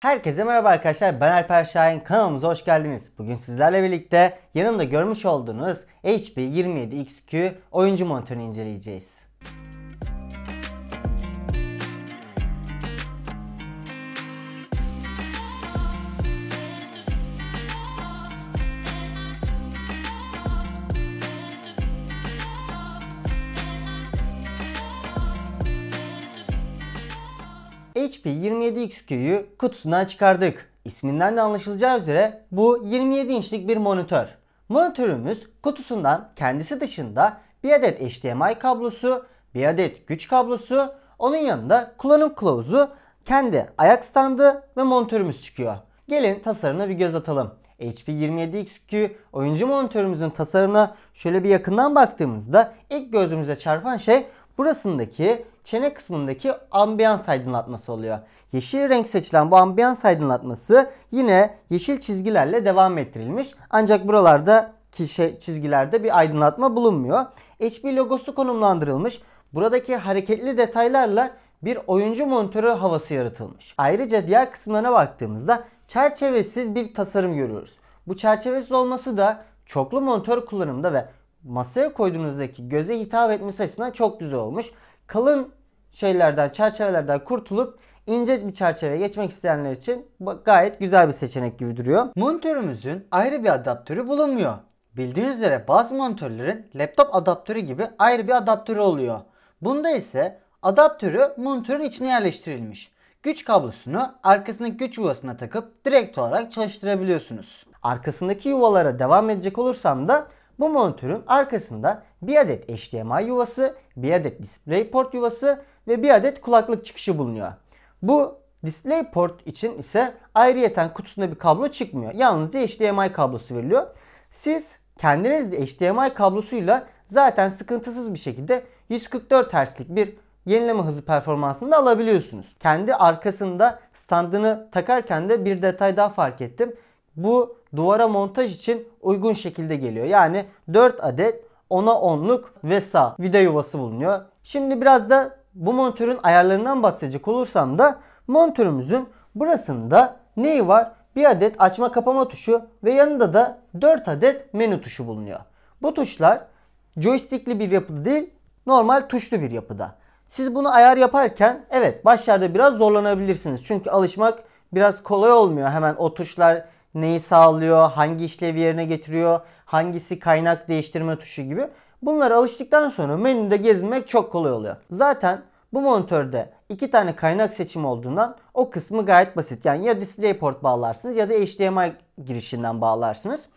Herkese merhaba arkadaşlar ben Alper Şahin kanalımıza hoş geldiniz. Bugün sizlerle birlikte yanımda görmüş olduğunuz HP 27XQ oyuncu monitörünü inceleyeceğiz. HP 27XQ'yu kutusundan çıkardık. İsminden de anlaşılacağı üzere bu 27 inçlik bir monitör. Monitörümüz kutusundan kendisi dışında bir adet HDMI kablosu, bir adet güç kablosu, onun yanında kullanım kılavuzu, kendi ayak standı ve monitörümüz çıkıyor. Gelin tasarımına bir göz atalım. HP 27XQ oyuncu monitörümüzün tasarımına şöyle bir yakından baktığımızda ilk gözümüze çarpan şey burasındaki çene kısmındaki ambiyans aydınlatması oluyor. Yeşil renk seçilen bu ambiyans aydınlatması yine yeşil çizgilerle devam ettirilmiş. Ancak buralarda kişi şey, çizgilerde bir aydınlatma bulunmuyor. HP logosu konumlandırılmış. Buradaki hareketli detaylarla bir oyuncu monitörü havası yaratılmış. Ayrıca diğer kısımlarına baktığımızda çerçevesiz bir tasarım görüyoruz. Bu çerçevesiz olması da çoklu monitör kullanımında ve masaya koyduğunuzdaki göze hitap etmesi açısından çok güzel olmuş kalın şeylerden, çerçevelerden kurtulup ince bir çerçeveye geçmek isteyenler için gayet güzel bir seçenek gibi duruyor. Monitörümüzün ayrı bir adaptörü bulunmuyor. Bildiğiniz üzere bazı monitörlerin laptop adaptörü gibi ayrı bir adaptörü oluyor. Bunda ise adaptörü monitörün içine yerleştirilmiş. Güç kablosunu arkasındaki güç yuvasına takıp direkt olarak çalıştırabiliyorsunuz. Arkasındaki yuvalara devam edecek olursam da bu monitörün arkasında bir adet HDMI yuvası, bir adet DisplayPort yuvası ve bir adet kulaklık çıkışı bulunuyor. Bu DisplayPort için ise ayrıyeten kutusunda bir kablo çıkmıyor. Yalnızca HDMI kablosu veriliyor. Siz kendiniz de HDMI kablosuyla zaten sıkıntısız bir şekilde 144 Hz'lik bir yenileme hızı performansını da alabiliyorsunuz. Kendi arkasında standını takarken de bir detay daha fark ettim. Bu duvara montaj için uygun şekilde geliyor. Yani 4 adet 10'a 10'luk vesa vida yuvası bulunuyor. Şimdi biraz da bu montörün ayarlarından bahsedecek olursam da montörümüzün burasında neyi var? Bir adet açma kapama tuşu ve yanında da 4 adet menü tuşu bulunuyor. Bu tuşlar joystickli bir yapıda değil normal tuşlu bir yapıda. Siz bunu ayar yaparken evet başlarda biraz zorlanabilirsiniz. Çünkü alışmak biraz kolay olmuyor. Hemen o tuşlar neyi sağlıyor, hangi işlevi yerine getiriyor, hangisi kaynak değiştirme tuşu gibi. Bunlara alıştıktan sonra menüde gezinmek çok kolay oluyor. Zaten bu monitörde iki tane kaynak seçimi olduğundan o kısmı gayet basit. Yani ya DisplayPort bağlarsınız ya da HDMI girişinden bağlarsınız.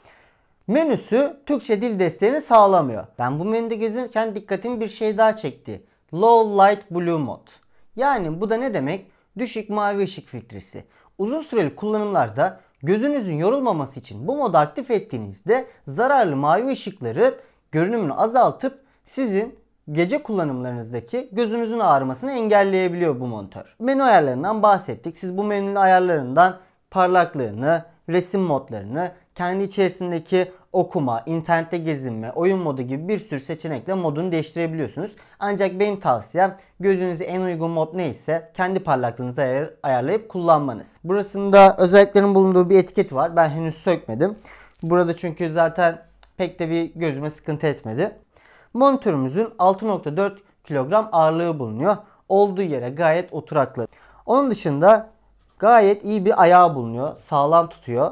Menüsü Türkçe dil desteğini sağlamıyor. Ben bu menüde gezinirken dikkatimi bir şey daha çekti. Low Light Blue Mode. Yani bu da ne demek? Düşük mavi ışık filtresi. Uzun süreli kullanımlarda Gözünüzün yorulmaması için bu modu aktif ettiğinizde zararlı mavi ışıkları görünümünü azaltıp sizin gece kullanımlarınızdaki gözünüzün ağrımasını engelleyebiliyor bu monitör. Menü ayarlarından bahsettik. Siz bu menünün ayarlarından parlaklığını, resim modlarını, kendi içerisindeki okuma, internette gezinme, oyun modu gibi bir sürü seçenekle modunu değiştirebiliyorsunuz. Ancak benim tavsiyem gözünüze en uygun mod neyse kendi parlaklığınızı ayar ayarlayıp kullanmanız. Burasında özelliklerin bulunduğu bir etiket var. Ben henüz sökmedim. Burada çünkü zaten pek de bir gözüme sıkıntı etmedi. Monitörümüzün 6.4 kilogram ağırlığı bulunuyor. Olduğu yere gayet oturaklı. Onun dışında gayet iyi bir ayağı bulunuyor. Sağlam tutuyor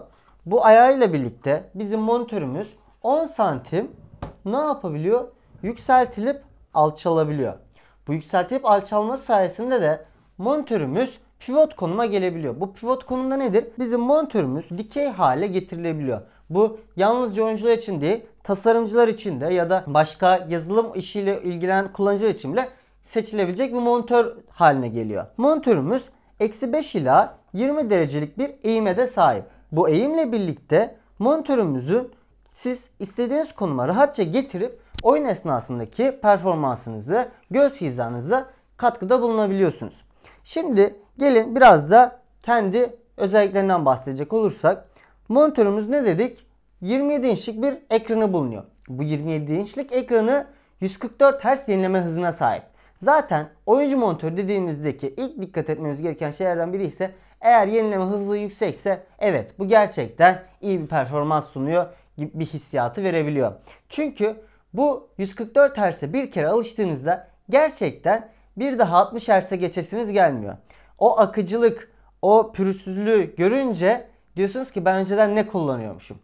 bu ayağıyla birlikte bizim monitörümüz 10 santim ne yapabiliyor? Yükseltilip alçalabiliyor. Bu yükseltilip alçalma sayesinde de monitörümüz pivot konuma gelebiliyor. Bu pivot konumda nedir? Bizim monitörümüz dikey hale getirilebiliyor. Bu yalnızca oyuncular için değil, tasarımcılar için de ya da başka yazılım işiyle ilgilenen kullanıcılar için bile seçilebilecek bir monitör haline geliyor. Monitörümüz eksi 5 ila 20 derecelik bir eğime de sahip bu eğimle birlikte monitörümüzü siz istediğiniz konuma rahatça getirip oyun esnasındaki performansınızı göz hizanıza katkıda bulunabiliyorsunuz. Şimdi gelin biraz da kendi özelliklerinden bahsedecek olursak monitörümüz ne dedik? 27 inçlik bir ekranı bulunuyor. Bu 27 inçlik ekranı 144 Hz yenileme hızına sahip. Zaten oyuncu monitör dediğimizdeki ilk dikkat etmemiz gereken şeylerden biri ise eğer yenileme hızı yüksekse evet bu gerçekten iyi bir performans sunuyor gibi bir hissiyatı verebiliyor. Çünkü bu 144 Hz'e bir kere alıştığınızda gerçekten bir daha 60 Hz'e geçesiniz gelmiyor. O akıcılık, o pürüzsüzlüğü görünce diyorsunuz ki ben önceden ne kullanıyormuşum.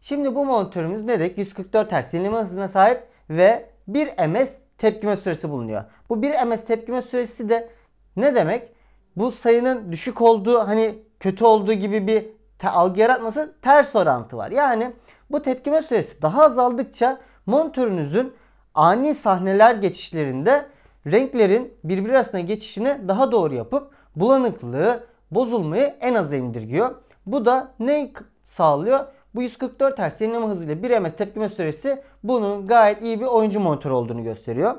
Şimdi bu monitörümüz ne dedik? 144 Hz yenileme hızına sahip ve 1 ms tepkime süresi bulunuyor. Bu 1 ms tepkime süresi de ne demek? bu sayının düşük olduğu hani kötü olduğu gibi bir te- algı yaratması ters orantı var. Yani bu tepkime süresi daha azaldıkça monitörünüzün ani sahneler geçişlerinde renklerin birbiri arasında geçişini daha doğru yapıp bulanıklığı, bozulmayı en aza indirgiyor. Bu da ne sağlıyor? Bu 144 Hz yenileme hızıyla 1 ms tepkime süresi bunun gayet iyi bir oyuncu monitörü olduğunu gösteriyor.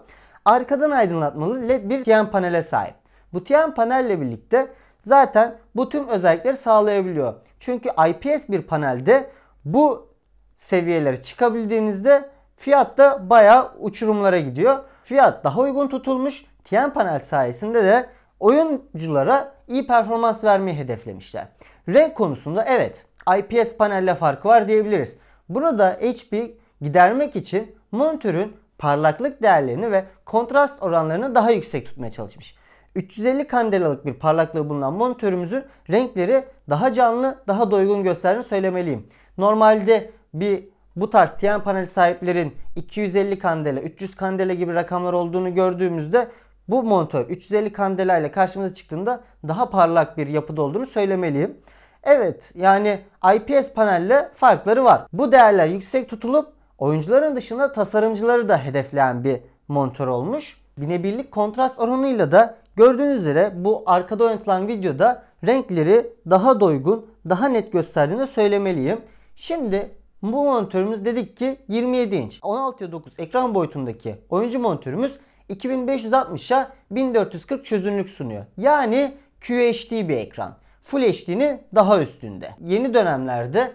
Arkadan aydınlatmalı LED bir TN panele sahip. Bu TN panelle birlikte zaten bu tüm özellikleri sağlayabiliyor. Çünkü IPS bir panelde bu seviyelere çıkabildiğinizde fiyat da bayağı uçurumlara gidiyor. Fiyat daha uygun tutulmuş. TN panel sayesinde de oyunculara iyi performans vermeyi hedeflemişler. Renk konusunda evet IPS panelle farkı var diyebiliriz. Bunu da HP gidermek için monitörün parlaklık değerlerini ve kontrast oranlarını daha yüksek tutmaya çalışmış. 350 kandelalık bir parlaklığı bulunan monitörümüzün renkleri daha canlı, daha doygun gösterdiğini söylemeliyim. Normalde bir bu tarz TN panel sahiplerin 250 kandela, 300 kandela gibi rakamlar olduğunu gördüğümüzde bu monitör 350 kandela ile karşımıza çıktığında daha parlak bir yapıda olduğunu söylemeliyim. Evet yani IPS panelle farkları var. Bu değerler yüksek tutulup oyuncuların dışında tasarımcıları da hedefleyen bir monitör olmuş. Binebillik kontrast oranıyla da Gördüğünüz üzere bu arkada oynatılan videoda renkleri daha doygun, daha net gösterdiğini söylemeliyim. Şimdi bu monitörümüz dedik ki 27 inç. 16.9 ekran boyutundaki oyuncu monitörümüz 2560'a 1440 çözünürlük sunuyor. Yani QHD bir ekran. Full HD'nin daha üstünde. Yeni dönemlerde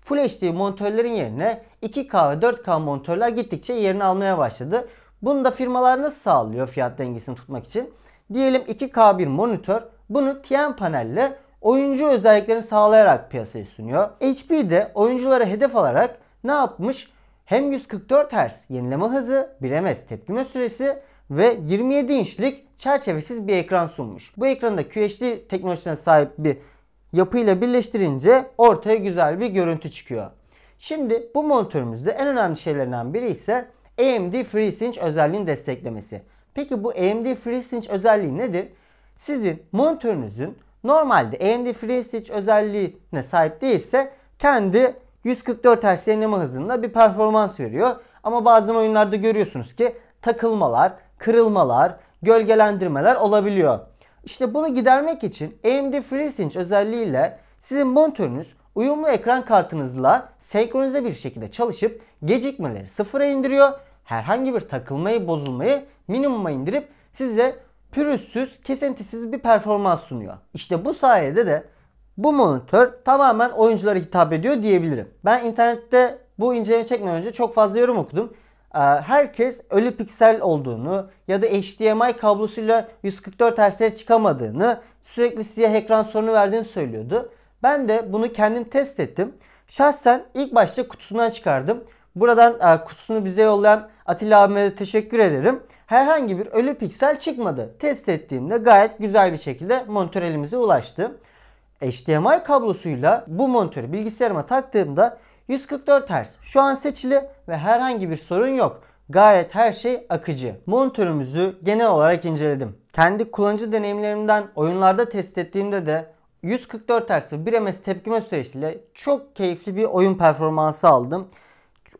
Full HD monitörlerin yerine 2K ve 4K monitörler gittikçe yerini almaya başladı. Bunu da firmalar nasıl sağlıyor fiyat dengesini tutmak için? Diyelim 2K bir monitör bunu TN panelle oyuncu özelliklerini sağlayarak piyasaya sunuyor. HP de oyunculara hedef alarak ne yapmış? Hem 144 Hz yenileme hızı, 1 tepkime süresi ve 27 inçlik çerçevesiz bir ekran sunmuş. Bu ekranda QHD teknolojisine sahip bir yapıyla birleştirince ortaya güzel bir görüntü çıkıyor. Şimdi bu monitörümüzde en önemli şeylerden biri ise AMD FreeSync özelliğini desteklemesi. Peki bu AMD FreeSync özelliği nedir? Sizin monitörünüzün normalde AMD FreeSync özelliğine sahip değilse kendi 144 Hz yenileme hızında bir performans veriyor. Ama bazı oyunlarda görüyorsunuz ki takılmalar, kırılmalar, gölgelendirmeler olabiliyor. İşte bunu gidermek için AMD FreeSync özelliğiyle sizin monitörünüz uyumlu ekran kartınızla senkronize bir şekilde çalışıp gecikmeleri sıfıra indiriyor herhangi bir takılmayı bozulmayı minimuma indirip size pürüzsüz, kesintisiz bir performans sunuyor. İşte bu sayede de bu monitör tamamen oyunculara hitap ediyor diyebilirim. Ben internette bu inceleme çekmeden önce çok fazla yorum okudum. Ee, herkes ölü piksel olduğunu ya da HDMI kablosuyla 144 Hz'lere çıkamadığını, sürekli siyah ekran sorunu verdiğini söylüyordu. Ben de bunu kendim test ettim. Şahsen ilk başta kutusundan çıkardım. Buradan e, kutusunu bize yollayan Atilla abime de teşekkür ederim. Herhangi bir ölü piksel çıkmadı. Test ettiğimde gayet güzel bir şekilde monitör elimize ulaştı. HDMI kablosuyla bu monitörü bilgisayarıma taktığımda 144 Hz şu an seçili ve herhangi bir sorun yok. Gayet her şey akıcı. Monitörümüzü genel olarak inceledim. Kendi kullanıcı deneyimlerimden oyunlarda test ettiğimde de 144 Hz ve 1 ms tepkime süresiyle çok keyifli bir oyun performansı aldım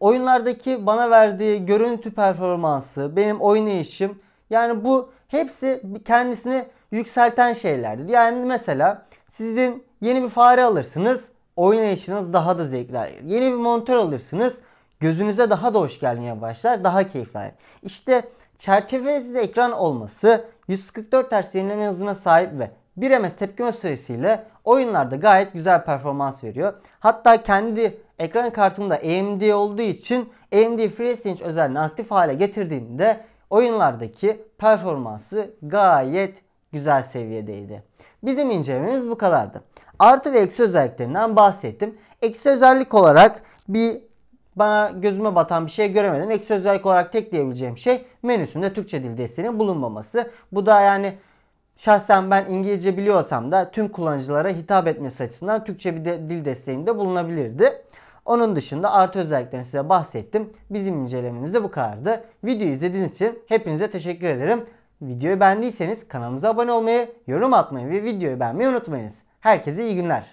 oyunlardaki bana verdiği görüntü performansı, benim oynayışım yani bu hepsi kendisini yükselten şeylerdir. Yani mesela sizin yeni bir fare alırsınız, oynayışınız daha da zevkli. Yeni bir monitör alırsınız, gözünüze daha da hoş gelmeye başlar, daha keyifli. İşte çerçevesiz ekran olması, 144 Hz yenileme hızına sahip ve 1 ms tepkime süresiyle oyunlarda gayet güzel performans veriyor. Hatta kendi ekran kartımda AMD olduğu için AMD FreeSync özelliğini aktif hale getirdiğimde oyunlardaki performansı gayet güzel seviyedeydi. Bizim incelememiz bu kadardı. Artı ve eksi özelliklerinden bahsettim. Eksi özellik olarak bir bana gözüme batan bir şey göremedim. Eksi özellik olarak tek diyebileceğim şey menüsünde Türkçe dil desteğinin bulunmaması. Bu da yani şahsen ben İngilizce biliyorsam da tüm kullanıcılara hitap etmesi açısından Türkçe bir de dil desteğinde bulunabilirdi. Onun dışında artı özelliklerini size bahsettim. Bizim incelememiz de bu kadardı. Videoyu izlediğiniz için hepinize teşekkür ederim. Videoyu beğendiyseniz kanalımıza abone olmayı, yorum atmayı ve videoyu beğenmeyi unutmayınız. Herkese iyi günler.